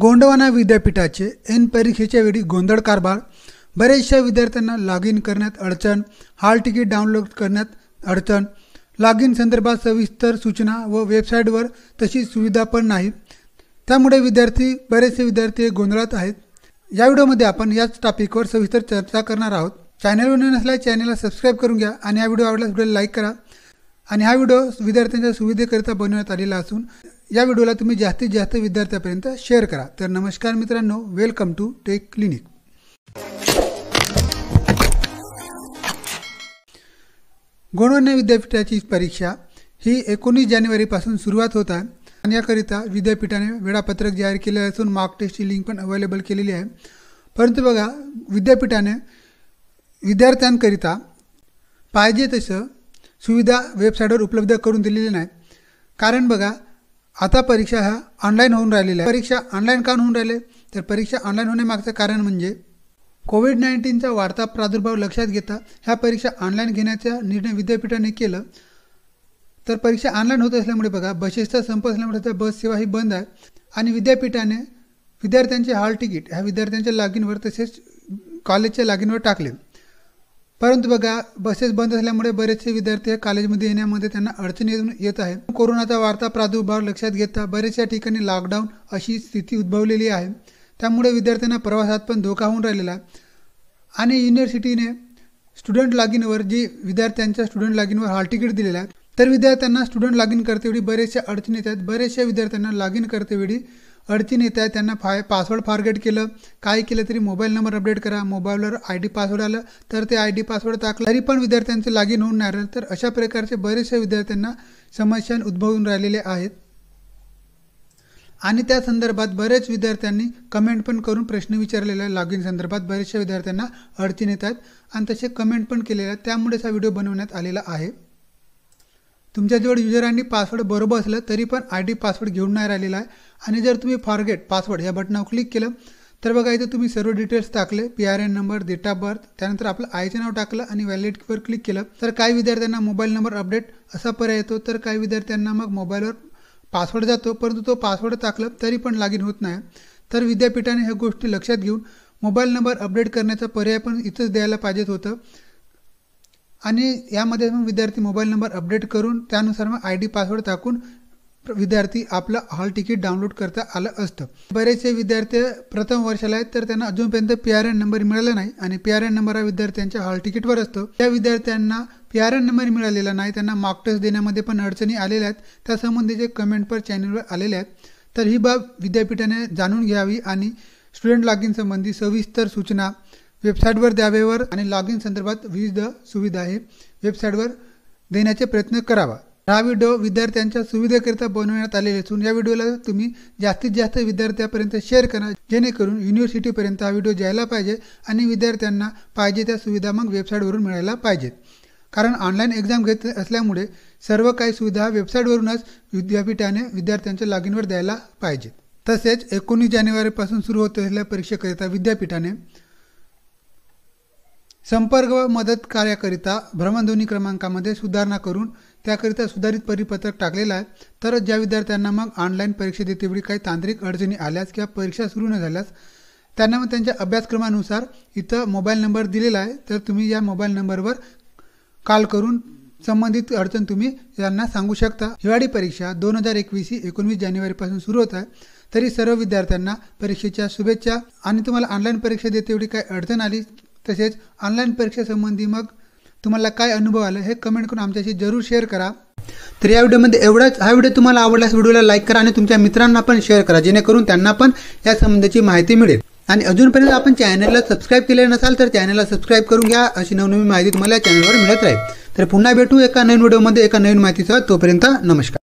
गोंडवाना विद्यापीठाचे एन परीक्षेच्या वेळी गोंधळ कारभार बऱ्याचशा विद्यार्थ्यांना लॉग इन करण्यात अडचण हॉल तिकीट डाउनलोड करण्यात अडचण लॉग इन संदर्भात सविस्तर सूचना व वेबसाईटवर तशी सुविधा पण नाही त्यामुळे विद्यार्थी बरेचसे विद्यार्थी गोंधळात आहेत या व्हिडिओमध्ये आपण याच टॉपिकवर सविस्तर चर्चा करणार आहोत चॅनलवर नसल्या चॅनलला सबस्क्राईब करून घ्या आणि हा व्हिडिओ आवडल्यास व्हिडिओ लाईक करा आणि हा व्हिडिओ विद्यार्थ्यांच्या सुविधेकरिता बनवण्यात आलेला असून या व्हिडिओला तुम्ही जास्तीत जास्त विद्यार्थ्यांपर्यंत शेअर करा तर नमस्कार मित्रांनो वेलकम टू टेक क्लिनिक गोंडवणे विद्यापीठाची परीक्षा ही एकोणीस जानेवारीपासून सुरुवात होत आहे आणि याकरिता विद्यापीठाने वेळापत्रक जाहीर केले असून मार्क टेस्टची लिंक पण अवेलेबल केलेली आहे परंतु बघा विद्यापीठाने विद्यार्थ्यांकरिता पाहिजे तसं सुविधा वेबसाईटवर उपलब्ध करून दिलेली नाही कारण बघा आता परीक्षा ह्या ऑनलाईन होऊन राहिलेल्या परीक्षा ऑनलाईन का होऊन राहिले तर परीक्षा ऑनलाईन होण्यामागचं कारण म्हणजे कोविड नाईन्टीनचा वाढता प्रादुर्भाव लक्षात घेता ह्या परीक्षा ऑनलाईन घेण्याचा निर्णय विद्यापीठाने केलं तर परीक्षा ऑनलाईन होत असल्यामुळे बघा बसेसचा संप असल्यामुळे तर बस सेवा ही बंद आहे आणि विद्यापीठाने विद्यार्थ्यांचे हॉल तिकीट ह्या विद्यार्थ्यांच्या लागिनवर तसेच कॉलेजच्या लागिनवर टाकले परंतु बघा बसेस बंद असल्यामुळे बरेचसे विद्यार्थी कॉलेजमध्ये येण्यामध्ये त्यांना अडचणी येत आहे कोरोनाचा वाढता प्रादुर्भाव लक्षात घेता बरेचशा ठिकाणी लॉकडाऊन अशी स्थिती उद्भवलेली आहे त्यामुळे विद्यार्थ्यांना प्रवासात पण धोका होऊन राहिलेला आणि युनिव्हर्सिटीने स्टुडंट लॉगिनवर जी विद्यार्थ्यांच्या स्टुडंट लॉगिनवर हॉल तिकीट दिलेलं आहे तर विद्यार्थ्यांना स्टुडंट लॉगिन करतेवेळी बरेचशा अडचणी येतात बरेचशा विद्यार्थ्यांना लॉग इन करतेवेळी अडचण येत आहे त्यांना फाय पासवर्ड फॉरगेट केलं काय केलं तरी मोबाईल नंबर अपडेट करा मोबाईलवर आय डी पासवर्ड आलं तर ते आय डी पासवर्ड टाकलं तरी पण विद्यार्थ्यांचे लॉगिन होऊन नाही तर अशा प्रकारचे बरेचसे विद्यार्थ्यांना समस्या उद्भवून राहिलेले आहेत आणि त्या संदर्भात बरेच विद्यार्थ्यांनी कमेंट पण करून प्रश्न विचारलेला आहे लॉग इन संदर्भात बरेचशा विद्यार्थ्यांना अडचण आहेत आणि तसे कमेंट पण केलेल्या त्यामुळेच हा व्हिडिओ बनवण्यात आलेला आहे तुमच्याजवळ युजर आणि पासवर्ड बरोबर असलं तरी पण आय डी पासवर्ड घेऊन नाही राहिलेला आहे आणि जर तुम्ही फॉरगेट पासवर्ड या बटनावर क्लिक केलं तर बघा इथं तुम्ही सर्व डिटेल्स टाकले P R N number date of birth त्यानंतर आपलं आयचं नाव टाकलं आणि व्हॅलिडवर क्लिक केलं तर काही विद्यार्थ्यांना मोबाईल नंबर अपडेट असा पर्याय येतो तर काही विद्यार्थ्यांना मग मोबाईलवर पासवर्ड जातो परंतु तो पासवर्ड टाकलं तरी पण लॉग होत नाही तर विद्यापीठाने ह्या गोष्टी लक्षात घेऊन मोबाईल नंबर अपडेट करण्याचा पर्याय पण इथंच द्यायला पाहिजेत होतं आणि यामध्ये मग विद्यार्थी मोबाईल नंबर अपडेट करून त्यानुसार मग आय डी पासवर्ड टाकून विद्यार्थी आपलं हॉल तिकीट डाउनलोड करता आलं असतं बरेचसे विद्यार्थी प्रथम वर्षाला आहेत तर त्यांना अजूनपर्यंत पी आर एन नंबर मिळाला नाही आणि पी आर एन नंबर हा विद्यार्थ्यांच्या हॉल तिकीटवर असतो त्या विद्यार्थ्यांना पी आर एन नंबर मिळालेला नाही त्यांना टेस्ट देण्यामध्ये पण अडचणी आलेल्या आहेत त्यासंबंधीचे कमेंट पर चॅनलवर आलेले आहेत तर ही बाब विद्यापीठाने जाणून घ्यावी आणि स्टुडंट लॉग संबंधी सविस्तर सूचना वेबसाईटवर द्यावेवर आणि लॉग इन संदर्भात विविध सुविधा आहे वेबसाईटवर देण्याचे प्रयत्न करावा हा व्हिडिओ विद्यार्थ्यांच्या सुविधेकरिता बनवण्यात आलेले असून या व्हिडिओला तुम्ही जास्तीत जास्त विद्यार्थ्यापर्यंत शेअर करा जेणेकरून युनिव्हर्सिटीपर्यंत हा व्हिडिओ जायला पाहिजे आणि विद्यार्थ्यांना पाहिजे त्या सुविधा मग वेबसाईटवरून मिळायला पाहिजेत कारण ऑनलाईन एक्झाम घेत असल्यामुळे सर्व काही सुविधा वेबसाईटवरूनच विद्यापीठाने विद्यार्थ्यांच्या लॉग द्यायला पाहिजेत तसेच एकोणीस जानेवारीपासून सुरू होत असलेल्या परीक्षेकरिता विद्यापीठाने संपर्क व मदत कार्याकरिता भ्रमणध्वनी क्रमांकामध्ये सुधारणा करून त्याकरिता सुधारित परिपत्रक टाकलेलं आहे तरच ज्या विद्यार्थ्यांना मग ऑनलाईन परीक्षा देतेवेळी काही तांत्रिक अडचणी आल्यास किंवा परीक्षा सुरू न झाल्यास त्यांना मग त्यांच्या अभ्यासक्रमानुसार इथं मोबाईल नंबर दिलेला आहे तर तुम्ही या मोबाईल नंबरवर कॉल करून संबंधित अडचण तुम्ही यांना सांगू शकता हिवाळी परीक्षा दोन हजार एकवीस ही एकोणवीस जानेवारीपासून सुरू होत आहे तरी सर्व विद्यार्थ्यांना परीक्षेच्या शुभेच्छा आणि तुम्हाला ऑनलाईन परीक्षा एवढी काही अडचण आली तसेच ऑनलाईन परीक्षेसंबंधी मग तुम्हाला काय अनुभव आलं हे कमेंट करून आमच्याशी जरूर शेअर करा तर या व्हिडिओमध्ये एवढाच हा व्हिडिओ तुम्हाला आवडल्यास व्हिडिओला लाईक करा आणि तुमच्या मित्रांना पण शेअर करा जेणेकरून त्यांना पण या संबंधीची माहिती मिळेल आणि अजूनपर्यंत आपण चॅनलला सबस्क्राईब केले नसाल तर चॅनलला सबस्क्राईब करून घ्या अशी नवनवीन माहिती तुम्हाला या चॅनलवर मिळत राहील तर पुन्हा भेटू एका नवीन व्हिडिओमध्ये एका नवीन माहितीसह तोपर्यंत नमस्कार